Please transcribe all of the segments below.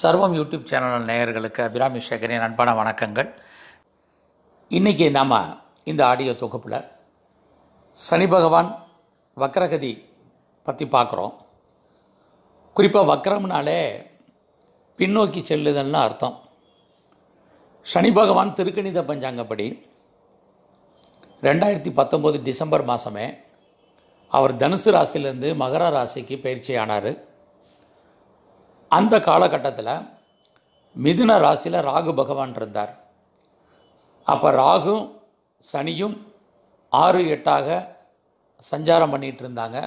சர்வம் YouTube channel நேயர்களுக்கு அபிராமி சேகரின் அன்பான வணக்கங்கள் இன்றைக்கி நாம் இந்த ஆடியோ தொகுப்பில் சனி பகவான் வக்ரகதி பற்றி பார்க்குறோம் குறிப்பாக வக்ரம்னாலே பின்னோக்கி செல்லுதல்னு அர்த்தம் சனி பகவான் திருக்கணித பஞ்சாங்கப்படி ரெண்டாயிரத்தி பத்தொம்போது டிசம்பர் மாதமே அவர் தனுசு ராசிலேருந்து மகர ராசிக்கு பயிற்சி ஆனார் அந்த காலகட்டத்தில் மிதுன ராசியில் ராகு பகவான் இருந்தார் அப்போ ராகும் சனியும் ஆறு எட்டாக சஞ்சாரம் பண்ணிகிட்டு இருந்தாங்க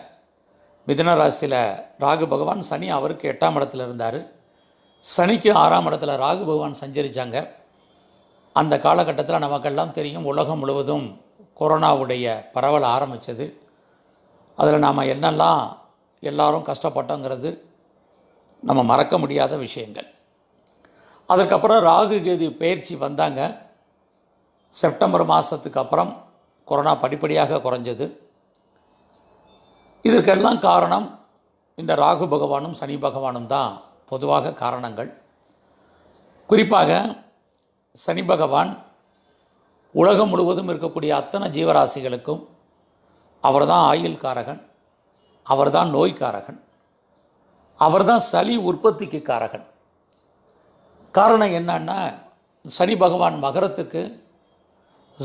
மிதுன ராசியில் ராகு பகவான் சனி அவருக்கு எட்டாம் இடத்துல இருந்தார் சனிக்கு ஆறாம் இடத்துல ராகு பகவான் சஞ்சரித்தாங்க அந்த காலகட்டத்தில் நமக்கெல்லாம் தெரியும் உலகம் முழுவதும் கொரோனாவுடைய பரவல் ஆரம்பித்தது அதில் நாம் என்னெல்லாம் எல்லாரும் கஷ்டப்பட்டோங்கிறது நம்ம மறக்க முடியாத விஷயங்கள் அதற்கப்புறம் ராகு கேது பயிற்சி வந்தாங்க செப்டம்பர் மாதத்துக்கு அப்புறம் கொரோனா படிப்படியாக குறைஞ்சது இதற்கெல்லாம் காரணம் இந்த ராகு பகவானும் சனி பகவானும் தான் பொதுவாக காரணங்கள் குறிப்பாக சனி பகவான் உலகம் முழுவதும் இருக்கக்கூடிய அத்தனை ஜீவராசிகளுக்கும் அவர்தான் ஆயுள் காரகன் அவர்தான் நோய்காரகன் அவர் தான் சளி உற்பத்திக்கு காரகன் காரணம் என்னன்னா சனி பகவான் மகரத்துக்கு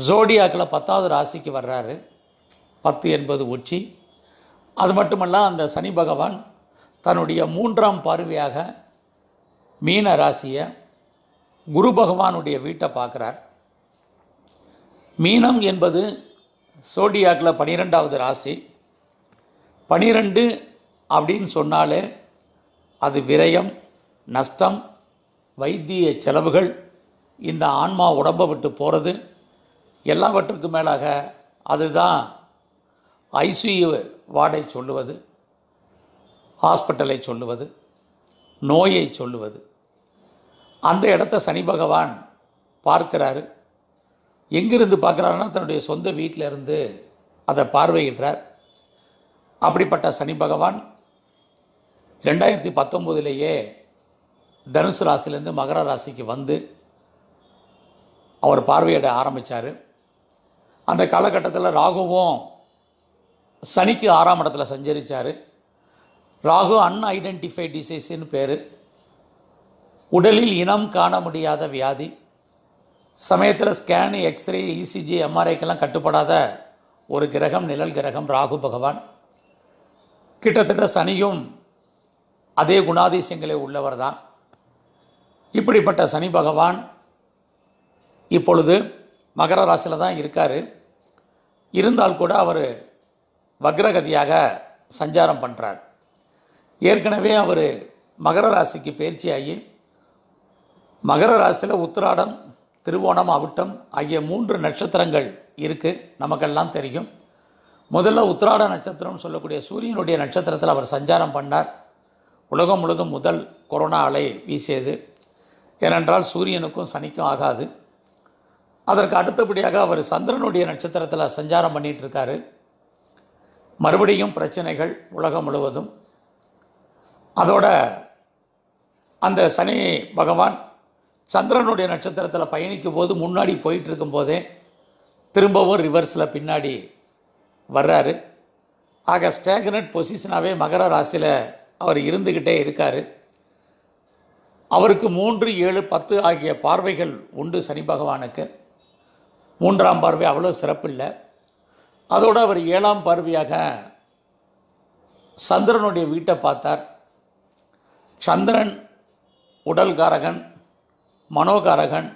ஜோடியாக்கில் பத்தாவது ராசிக்கு வர்றாரு பத்து என்பது உச்சி அது மட்டுமல்ல அந்த சனி பகவான் தன்னுடைய மூன்றாம் பார்வையாக மீன ராசியை குரு பகவானுடைய வீட்டை பார்க்குறார் மீனம் என்பது சோடியாக்கில் பனிரெண்டாவது ராசி பனிரெண்டு அப்படின்னு சொன்னாலே அது விரயம் நஷ்டம் வைத்திய செலவுகள் இந்த ஆன்மா உடம்பை விட்டு போகிறது எல்லாவற்றுக்கும் மேலாக அதுதான் ஐசியு வார்டை சொல்லுவது ஹாஸ்பிட்டலை சொல்லுவது நோயை சொல்லுவது அந்த இடத்த சனி பகவான் பார்க்கிறாரு எங்கிருந்து பார்க்குறாருன்னா தன்னுடைய சொந்த வீட்டிலிருந்து அதை பார்வையிடுறார் அப்படிப்பட்ட சனி பகவான் ரெண்டாயிரத்தி பத்தொம்போதுலேயே தனுசு ராசிலேருந்து மகர ராசிக்கு வந்து அவர் பார்வையிட ஆரம்பித்தார் அந்த காலகட்டத்தில் ராகுவும் சனிக்கு ஆறாம் இடத்துல சஞ்சரித்தார் ராகு அன்ஐடென்டிஃபைட் டிசீஸ்ன்னு பேர் உடலில் இனம் காண முடியாத வியாதி சமயத்தில் ஸ்கேனு எக்ஸ்ரே இசிஜி e எம்ஆர்ஐக்கெல்லாம் கட்டுப்படாத ஒரு கிரகம் நிழல் கிரகம் ராகு பகவான் கிட்டத்தட்ட சனியும் அதே குணாதிசயங்களே உள்ளவர் தான் இப்படிப்பட்ட சனி பகவான் இப்பொழுது மகர ராசியில் தான் இருக்கார் இருந்தால் கூட அவர் வக்ரகதியாக சஞ்சாரம் பண்ணுறார் ஏற்கனவே அவர் மகர ராசிக்கு பயிற்சியாகி மகர ராசியில் உத்திராடம் திருவோணம் அவிட்டம் ஆகிய மூன்று நட்சத்திரங்கள் இருக்குது நமக்கெல்லாம் தெரியும் முதல்ல உத்திராட நட்சத்திரம்னு சொல்லக்கூடிய சூரியனுடைய நட்சத்திரத்தில் அவர் சஞ்சாரம் பண்ணார் உலகம் முழுதும் முதல் கொரோனா அலை வீசியது ஏனென்றால் சூரியனுக்கும் சனிக்கும் ஆகாது அதற்கு அடுத்தபடியாக அவர் சந்திரனுடைய நட்சத்திரத்தில் சஞ்சாரம் பண்ணிகிட்ருக்காரு மறுபடியும் பிரச்சனைகள் உலகம் முழுவதும் அதோட அந்த சனி பகவான் சந்திரனுடைய நட்சத்திரத்தில் பயணிக்கும் போது முன்னாடி போயிட்டு போதே திரும்பவும் ரிவர்ஸில் பின்னாடி வர்றாரு ஆக ஸ்டேக்னட் பொசிஷனாகவே மகர ராசியில் அவர் இருந்துக்கிட்டே இருக்கார் அவருக்கு மூன்று ஏழு பத்து ஆகிய பார்வைகள் உண்டு சனி பகவானுக்கு மூன்றாம் பார்வை அவ்வளோ சிறப்பில்லை அதோடு அவர் ஏழாம் பார்வையாக சந்திரனுடைய வீட்டை பார்த்தார் சந்திரன் உடல்காரகன் மனோகாரகன்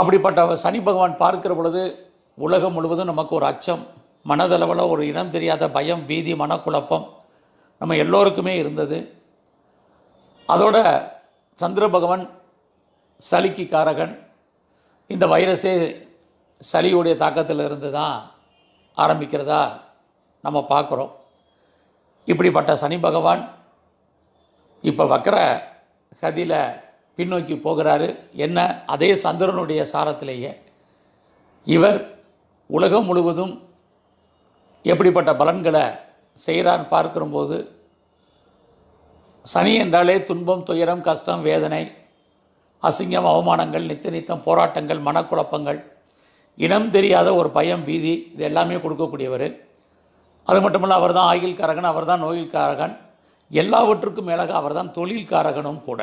அப்படிப்பட்ட சனி பகவான் பார்க்கிற பொழுது உலகம் முழுவதும் நமக்கு ஒரு அச்சம் மனதளவில் ஒரு இனம் தெரியாத பயம் பீதி மனக்குழப்பம் நம்ம எல்லோருக்குமே இருந்தது அதோட சந்திர பகவான் சளிக்கு காரகன் இந்த வைரஸே சளியுடைய தாக்கத்தில் இருந்து தான் ஆரம்பிக்கிறதா நம்ம பார்க்குறோம் இப்படிப்பட்ட சனி பகவான் இப்போ வக்கர கதியில் பின்னோக்கி போகிறாரு என்ன அதே சந்திரனுடைய சாரத்திலேயே இவர் உலகம் முழுவதும் எப்படிப்பட்ட பலன்களை செய்கிறான்னு பார்க்கிறபோது சனி என்றாலே துன்பம் துயரம் கஷ்டம் வேதனை அசிங்கம் அவமானங்கள் நித்திய நித்தம் போராட்டங்கள் மனக்குழப்பங்கள் இனம் தெரியாத ஒரு பயம் பீதி இது எல்லாமே கொடுக்கக்கூடியவர் அது மட்டுமல்ல அவர் தான் ஆயில் காரகன் அவர் தான் நோயில் காரகன் எல்லாவற்றுக்கும் மேலாக அவர் தான் தொழில் காரகனும் கூட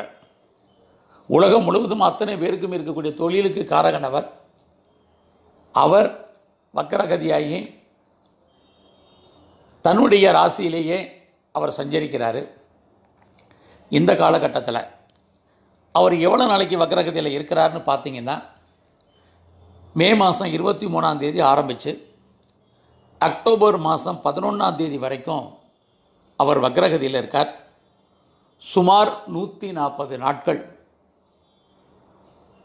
உலகம் முழுவதும் அத்தனை பேருக்கும் இருக்கக்கூடிய தொழிலுக்கு காரகன் அவர் அவர் வக்கரகதியாகி தன்னுடைய ராசியிலேயே அவர் சஞ்சரிக்கிறார் இந்த காலகட்டத்தில் அவர் எவ்வளோ நாளைக்கு வக்ரகதியில் இருக்கிறார்னு பார்த்தீங்கன்னா மே மாதம் இருபத்தி மூணாம் தேதி ஆரம்பித்து அக்டோபர் மாதம் பதினொன்றாம் தேதி வரைக்கும் அவர் வக்ரகதியில் இருக்கார் சுமார் நூற்றி நாற்பது நாட்கள்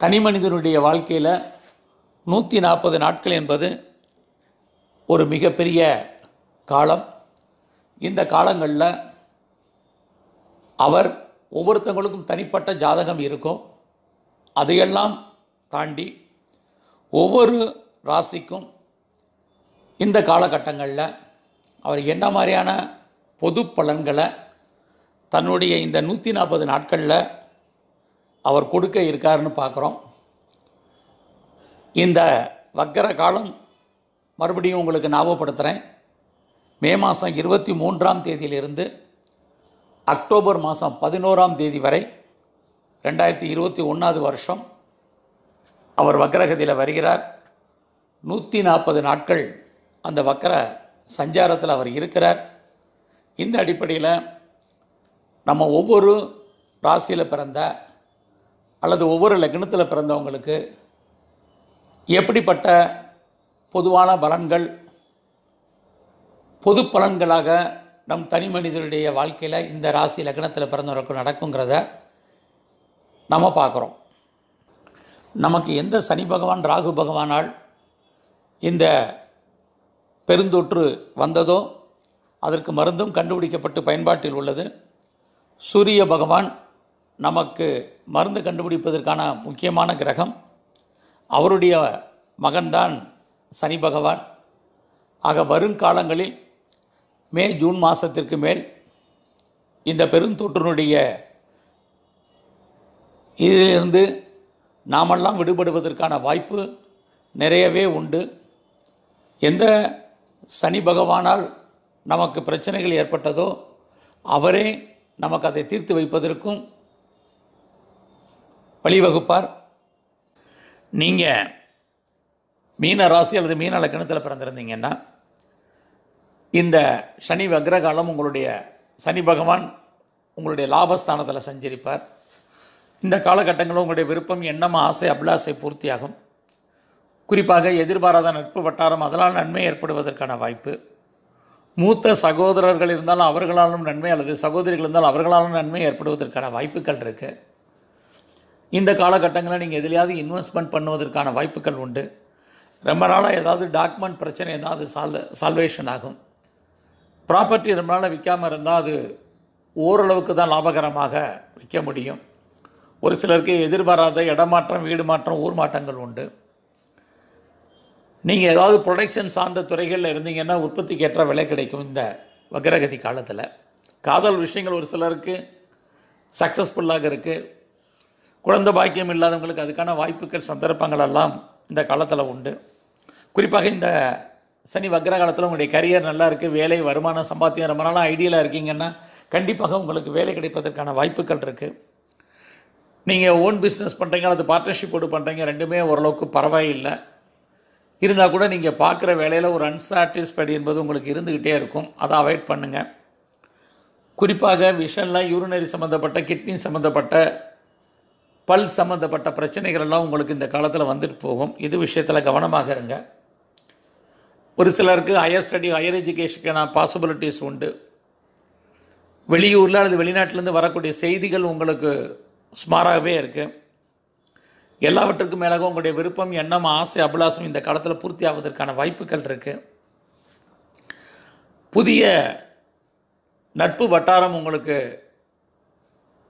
தனி மனிதனுடைய வாழ்க்கையில் நூற்றி நாற்பது நாட்கள் என்பது ஒரு மிகப்பெரிய காலம் இந்த காலங்களில் அவர் ஒவ்வொருத்தவங்களுக்கும் தனிப்பட்ட ஜாதகம் இருக்கும் அதையெல்லாம் தாண்டி ஒவ்வொரு ராசிக்கும் இந்த காலகட்டங்களில் அவர் என்ன மாதிரியான பொது பலன்களை தன்னுடைய இந்த நூற்றி நாற்பது நாட்களில் அவர் கொடுக்க இருக்காருன்னு பார்க்குறோம் இந்த வக்கர காலம் மறுபடியும் உங்களுக்கு ஞாபகப்படுத்துகிறேன் மே மாதம் இருபத்தி மூன்றாம் தேதியிலிருந்து அக்டோபர் மாதம் பதினோராம் தேதி வரை ரெண்டாயிரத்தி இருபத்தி ஒன்றாவது வருஷம் அவர் வக்கரகதியில் வருகிறார் நூற்றி நாற்பது நாட்கள் அந்த வக்கர சஞ்சாரத்தில் அவர் இருக்கிறார் இந்த அடிப்படையில் நம்ம ஒவ்வொரு ராசியில் பிறந்த அல்லது ஒவ்வொரு லக்னத்தில் பிறந்தவங்களுக்கு எப்படிப்பட்ட பொதுவான பலன்கள் பொது பலன்களாக நம் தனி மனிதனுடைய வாழ்க்கையில் இந்த ராசி லக்னத்தில் பிறந்தவர்களுக்கு நடக்குங்கிறத நம்ம பார்க்குறோம் நமக்கு எந்த சனி பகவான் ராகு பகவானால் இந்த பெருந்தொற்று வந்ததோ அதற்கு மருந்தும் கண்டுபிடிக்கப்பட்டு பயன்பாட்டில் உள்ளது சூரிய பகவான் நமக்கு மருந்து கண்டுபிடிப்பதற்கான முக்கியமான கிரகம் அவருடைய மகன்தான் சனி பகவான் ஆக வருங்காலங்களில் மே ஜூன் மாதத்திற்கு மேல் இந்த பெருந்தொற்றினுடைய இதிலிருந்து நாமெல்லாம் விடுபடுவதற்கான வாய்ப்பு நிறையவே உண்டு எந்த சனி பகவானால் நமக்கு பிரச்சனைகள் ஏற்பட்டதோ அவரே நமக்கு அதை தீர்த்து வைப்பதற்கும் வழிவகுப்பார் நீங்கள் மீன ராசி அல்லது மீன லக்கணத்தில் பிறந்திருந்தீங்கன்னா இந்த சனி வக்ரகாலம் உங்களுடைய சனி பகவான் உங்களுடைய லாபஸ்தானத்தில் சஞ்சரிப்பார் இந்த காலகட்டங்களில் உங்களுடைய விருப்பம் எண்ணம் ஆசை அபிலாசை பூர்த்தியாகும் குறிப்பாக எதிர்பாராத நட்பு வட்டாரம் அதனால் நன்மை ஏற்படுவதற்கான வாய்ப்பு மூத்த சகோதரர்கள் இருந்தாலும் அவர்களாலும் நன்மை அல்லது சகோதரிகள் இருந்தாலும் அவர்களாலும் நன்மை ஏற்படுவதற்கான வாய்ப்புகள் இருக்குது இந்த காலகட்டங்களில் நீங்கள் எதிலையாவது இன்வெஸ்ட்மெண்ட் பண்ணுவதற்கான வாய்ப்புகள் உண்டு ரொம்ப நாளாக ஏதாவது டாக்குமெண்ட் பிரச்சனை ஏதாவது சால்வ் சால்வேஷன் ஆகும் ப்ராப்பர்ட்டி நம்மளால் விற்காமல் இருந்தால் அது ஓரளவுக்கு தான் லாபகரமாக விற்க முடியும் ஒரு சிலருக்கு எதிர்பாராத இடமாற்றம் வீடு மாற்றம் ஊர் மாற்றங்கள் உண்டு நீங்கள் ஏதாவது ப்ரொடக்ஷன் சார்ந்த துறைகளில் இருந்தீங்கன்னா உற்பத்திக்கு ஏற்ற விலை கிடைக்கும் இந்த வக்ரகதி காலத்தில் காதல் விஷயங்கள் ஒரு சிலருக்கு சக்ஸஸ்ஃபுல்லாக இருக்குது குழந்த பாக்கியம் இல்லாதவங்களுக்கு அதுக்கான வாய்ப்புகள் சந்தர்ப்பங்கள் எல்லாம் இந்த காலத்தில் உண்டு குறிப்பாக இந்த சனி வக்ர காலத்தில் உங்களுடைய கரியர் நல்லா இருக்குது வேலை வருமானம் சம்பாத்தியம் ரொம்ப நாளாக ஐடியலாக இருக்கீங்கன்னா கண்டிப்பாக உங்களுக்கு வேலை கிடைப்பதற்கான வாய்ப்புகள் இருக்குது நீங்கள் ஓன் பிஸ்னஸ் பண்ணுறீங்க அல்லது பார்ட்னர்ஷிப்போடு பண்ணுறீங்க ரெண்டுமே ஓரளவுக்கு பரவாயில்லை இருந்தால் கூட நீங்கள் பார்க்குற வேலையில் ஒரு அன்சாட்டிஸ்ஃபைடு என்பது உங்களுக்கு இருந்துக்கிட்டே இருக்கும் அதை அவாய்ட் பண்ணுங்கள் குறிப்பாக விஷனில் யூரினரி சம்மந்தப்பட்ட கிட்னி சம்மந்தப்பட்ட பல் சம்மந்தப்பட்ட பிரச்சனைகள் எல்லாம் உங்களுக்கு இந்த காலத்தில் வந்துட்டு போகும் இது விஷயத்தில் கவனமாக இருங்க ஒரு சிலருக்கு ஹையர் ஸ்டடி ஹையர் எஜுகேஷனுக்கான பாசிபிலிட்டிஸ் உண்டு வெளியூரில் அல்லது வெளிநாட்டிலேருந்து வரக்கூடிய செய்திகள் உங்களுக்கு சுமாராகவே இருக்குது எல்லாவற்றுக்கும் மேலாக உங்களுடைய விருப்பம் எண்ணம் ஆசை அபிலாசம் இந்த காலத்தில் பூர்த்தி ஆவதற்கான வாய்ப்புகள் இருக்குது புதிய நட்பு வட்டாரம் உங்களுக்கு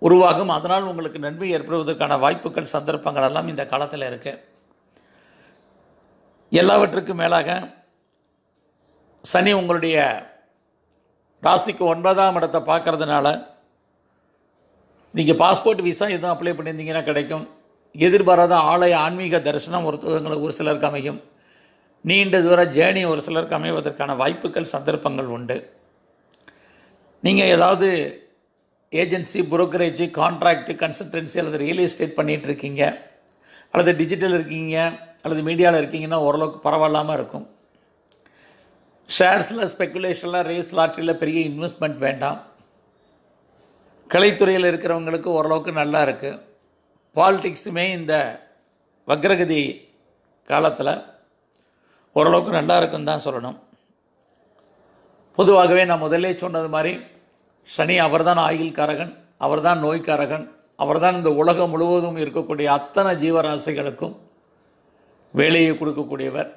உருவாகும் அதனால் உங்களுக்கு நன்மை ஏற்படுவதற்கான வாய்ப்புகள் சந்தர்ப்பங்கள் எல்லாம் இந்த காலத்தில் இருக்குது எல்லாவற்றுக்கும் மேலாக சனி உங்களுடைய ராசிக்கு ஒன்பதாம் இடத்தை பார்க்குறதுனால நீங்கள் பாஸ்போர்ட் விசா எதுவும் அப்ளை பண்ணியிருந்தீங்கன்னா கிடைக்கும் எதிர்பாராத ஆலய ஆன்மீக தரிசனம் ஒருத்தவங்களுக்கு ஒரு சிலருக்கு அமையும் நீண்ட தூர ஜேர்னி ஒரு சிலருக்கு அமைவதற்கான வாய்ப்புகள் சந்தர்ப்பங்கள் உண்டு நீங்கள் ஏதாவது ஏஜென்சி புரோக்கரேஜ் கான்ட்ராக்டு கன்சல்டன்சி அல்லது ரியல் எஸ்டேட் பண்ணிகிட்ருக்கீங்க அல்லது டிஜிட்டல் இருக்கீங்க அல்லது மீடியாவில் இருக்கீங்கன்னா ஓரளவுக்கு பரவாயில்லாமல் இருக்கும் ஷேர்ஸில் ஸ்பெக்குலேஷனில் ரேஸ் லாட்ரியில் பெரிய இன்வெஸ்ட்மெண்ட் வேண்டாம் கலைத்துறையில் இருக்கிறவங்களுக்கு ஓரளவுக்கு நல்லா இருக்குது பாலிடிக்ஸுமே இந்த வக்ரகதி காலத்தில் ஓரளவுக்கு நல்லா இருக்குன்னு தான் சொல்லணும் பொதுவாகவே நான் முதலே சொன்னது மாதிரி சனி அவர்தான் ஆயுள் காரகன் அவர்தான் நோய்க்காரகன் அவர்தான் இந்த உலகம் முழுவதும் இருக்கக்கூடிய அத்தனை ஜீவராசிகளுக்கும் வேலையை கொடுக்கக்கூடியவர்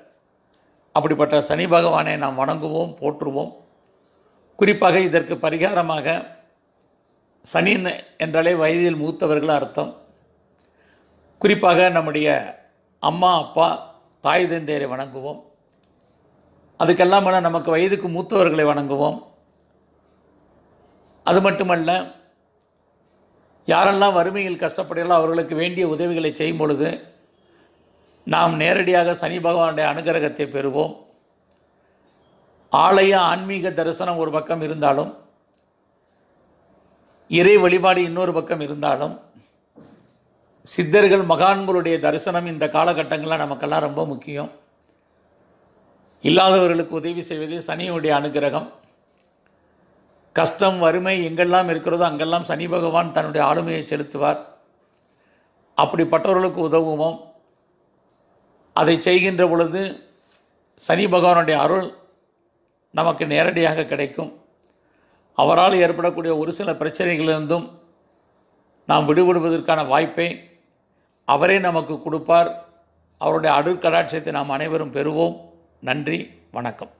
அப்படிப்பட்ட சனி பகவானை நாம் வணங்குவோம் போற்றுவோம் குறிப்பாக இதற்கு பரிகாரமாக சனி என்றாலே வயதில் மூத்தவர்கள் அர்த்தம் குறிப்பாக நம்முடைய அம்மா அப்பா தாய் தந்தையரை வணங்குவோம் அதுக்கெல்லாம் நமக்கு வயதுக்கு மூத்தவர்களை வணங்குவோம் அது மட்டுமல்ல யாரெல்லாம் வறுமையில் கஷ்டப்படுகிறாலோ அவர்களுக்கு வேண்டிய உதவிகளை செய்யும் பொழுது நாம் நேரடியாக சனி பகவானுடைய அனுகிரகத்தை பெறுவோம் ஆலய ஆன்மீக தரிசனம் ஒரு பக்கம் இருந்தாலும் இறை வழிபாடு இன்னொரு பக்கம் இருந்தாலும் சித்தர்கள் மகான்களுடைய தரிசனம் இந்த காலகட்டங்களில் நமக்கெல்லாம் ரொம்ப முக்கியம் இல்லாதவர்களுக்கு உதவி செய்வது சனியுடைய அனுகிரகம் கஷ்டம் வறுமை எங்கெல்லாம் இருக்கிறதோ அங்கெல்லாம் சனி பகவான் தன்னுடைய ஆளுமையை செலுத்துவார் அப்படிப்பட்டவர்களுக்கு உதவுவோம் அதை செய்கின்ற பொழுது சனி பகவானுடைய அருள் நமக்கு நேரடியாக கிடைக்கும் அவரால் ஏற்படக்கூடிய ஒரு சில பிரச்சனைகளிலிருந்தும் நாம் விடுபடுவதற்கான வாய்ப்பை அவரே நமக்கு கொடுப்பார் அவருடைய அடுக்கடாட்சியத்தை நாம் அனைவரும் பெறுவோம் நன்றி வணக்கம்